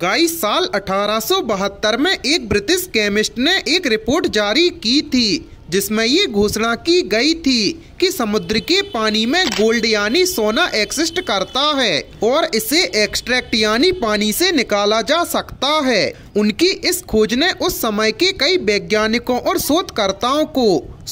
गाई साल 1872 में एक ब्रिटिश केमिस्ट ने एक रिपोर्ट जारी की थी जिसमें ये घोषणा की गई थी कि समुद्र के पानी में गोल्ड यानी सोना एक्सिस्ट करता है और इसे एक्सट्रैक्ट यानी पानी से निकाला जा सकता है उनकी इस खोज ने उस समय के कई वैज्ञानिकों और शोधकर्ताओं को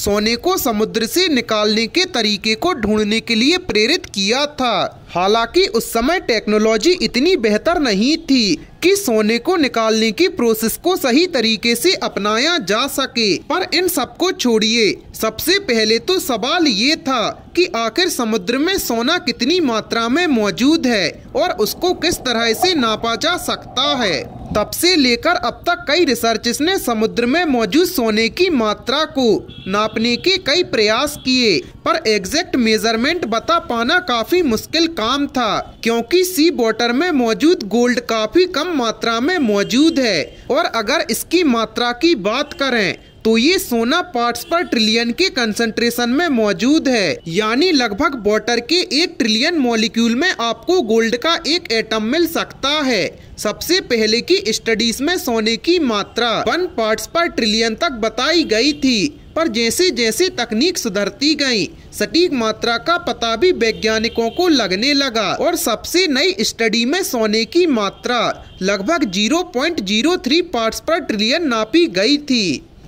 सोने को समुद्र से निकालने के तरीके को ढूंढने के लिए प्रेरित किया था हालांकि उस समय टेक्नोलॉजी इतनी बेहतर नहीं थी कि सोने को निकालने की प्रोसेस को सही तरीके से अपनाया जा सके पर इन सबको छोड़िए सबसे पहले तो सवाल ये था कि आखिर समुद्र में सोना कितनी मात्रा में मौजूद है और उसको किस तरह से नापा जा सकता है तब से लेकर अब तक कई रिसर्चेस ने समुद्र में मौजूद सोने की मात्रा को नापने के कई प्रयास किए पर एग्जैक्ट मेजरमेंट बता पाना काफी मुश्किल काम था क्योंकि सी वॉटर में मौजूद गोल्ड काफी कम मात्रा में मौजूद है और अगर इसकी मात्रा की बात करें तो ये सोना पार्ट्स पर ट्रिलियन के कंसंट्रेशन में मौजूद है यानी लगभग वॉटर के एक ट्रिलियन मॉलिक्यूल में आपको गोल्ड का एक एटम मिल सकता है सबसे पहले की स्टडीज में सोने की मात्रा वन पार्ट्स पर ट्रिलियन तक बताई गई थी पर जैसे जैसे तकनीक सुधरती गई सटीक मात्रा का पता भी वैज्ञानिकों को लगने लगा और सबसे नई स्टडी में सोने की मात्रा लगभग 0.03 पार्ट्स पर ट्रिलियन नापी गई थी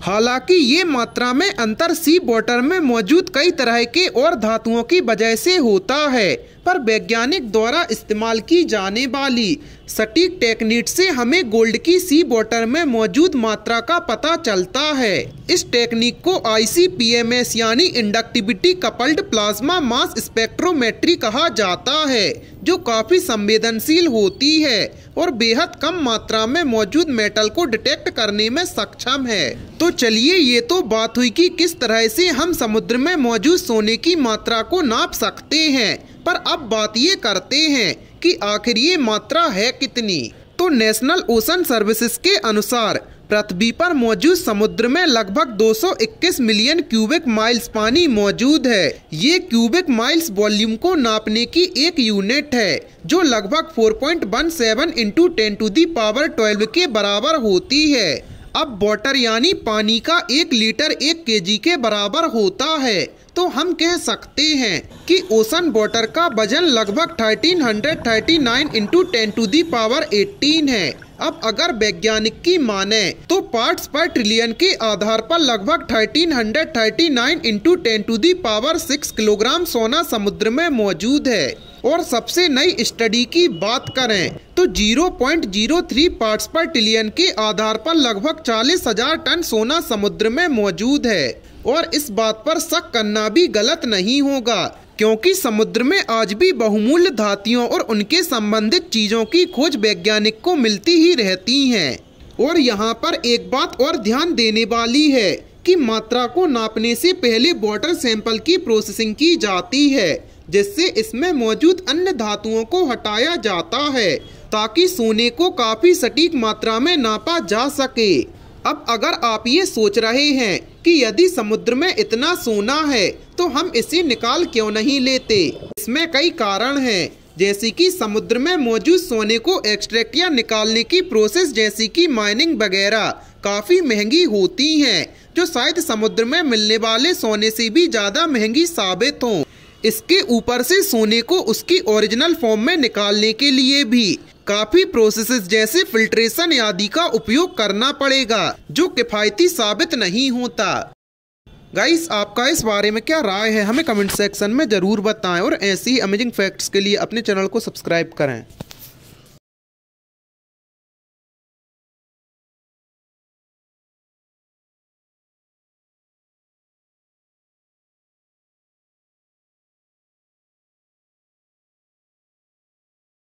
हालांकि ये मात्रा में अंतर सी वाटर में मौजूद कई तरह के और धातुओं की वजह से होता है पर वैज्ञानिक द्वारा इस्तेमाल की जाने वाली सटीक टेक्निक से हमें गोल्ड की सी बॉटर में मौजूद मात्रा का पता चलता है इस टेक्निक को आईसीपीएमएस यानी inductivity coupled plasma mass spectrometry कहा जाता है जो काफ़ी संवेदनशील होती है और बेहद कम मात्रा में मौजूद मेटल को डिटेक्ट करने में सक्षम है तो चलिए ये तो बात हुई कि किस तरह से हम समुद्र में मौजूद सोने की मात्रा को नाप सकते हैं पर अब बात ये करते हैं कि आखिर ये मात्रा है कितनी तो नेशनल ओशन सर्विसेज के अनुसार पृथ्वी पर मौजूद समुद्र में लगभग 221 मिलियन क्यूबिक माइल्स पानी मौजूद है ये क्यूबिक माइल्स वॉल्यूम को नापने की एक यूनिट है जो लगभग 4.17 point one seven into ten to the power twelve के बराबर होती है अब वॉटर यानी पानी का एक लीटर एक केजी के बराबर होता है तो हम कह सकते हैं कि ओशन वॉटर का वजन लगभग 1339 hundred thirty nine into ten to the power 18 है अब अगर वैज्ञानिक की माने तो पार्ट्स पर ट्रिलियन के आधार पर लगभग 1339 into ten to the power six kilogram सोना समुद्र में मौजूद है और सबसे नई स्टडी की बात करें तो 0.03 पार्ट्स पर ट्रिलियन के आधार पर लगभग 40,000 टन सोना समुद्र में मौजूद है और इस बात पर शक करना भी गलत नहीं होगा क्योंकि समुद्र में आज भी बहुमूल्य धातियों और उनके संबंधित चीज़ों की खोज वैज्ञानिक को मिलती ही रहती है और यहाँ पर एक बात और ध्यान देने वाली है कि मात्रा को नापने से पहले वाटर सैंपल की प्रोसेसिंग की जाती है जिससे इसमें मौजूद अन्य धातुओं को हटाया जाता है ताकि सोने को काफ़ी सटीक मात्रा में नापा जा सके अब अगर आप ये सोच रहे हैं कि यदि समुद्र में इतना सोना है तो हम इसे निकाल क्यों नहीं लेते इसमें कई कारण है जैसे कि समुद्र में मौजूद सोने को एक्सट्रैक्ट या निकालने की प्रोसेस जैसे कि माइनिंग वगैरह काफ़ी महंगी होती हैं जो शायद समुद्र में मिलने वाले सोने से भी ज़्यादा महंगी साबित हों इसके ऊपर से सोने को उसकी ओरिजिनल फॉर्म में निकालने के लिए भी काफी प्रोसेसेस जैसे फिल्ट्रेशन आदि का उपयोग करना पड़ेगा जो किफायती साबित नहीं होता गाइस आपका इस बारे में क्या राय है हमें कमेंट सेक्शन में ज़रूर बताएं और ऐसी अमेजिंग फैक्ट्स के लिए अपने चैनल को सब्सक्राइब करें